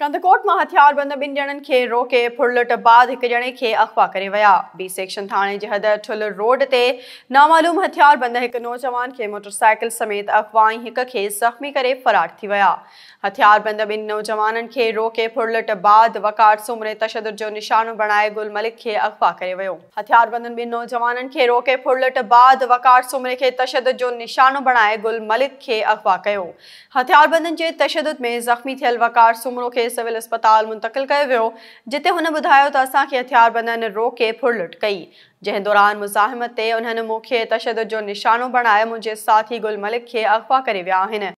कंदकोट मां हथियारबंद बिन ॼणनि खे रोके फुरलट बाद एक जणे के अगवा करे विया बी सेक्शन थाने जे हद ठुल रोड ते नामालूम हथियारबंद एक नौजवान के मोटरसाइकिल समेत अगवाई हिक खे ज़ख़्मी करे फ़रार थी विया हथियारबंद बिन नौजवाननि के रोके फुरलट बाद वकार सुमरे तशद जो निशानो बणाए गुल मलिक के अगवा करे वियो हथियारबंदनि ॿिनि नौजवाननि खे रोके फुरलट बाद वकार सुमरे के तशद जो निशानो बणाए गुल मलिक के अगवा कयो हथियारबंदनि जे तशद में ज़ख़्मी थियल वकार सुमरो खे सिविल अस्पताल मुंतकिल कयो वियो जिते हुन ॿुधायो त असांखे हथियारबंदनि रोके फुर कई जै दौरान मुज़ाहिमत उन्होंने मुख्य तशद जो निशानो बणाए मुझे साथी गुल मलिक के अगवा कर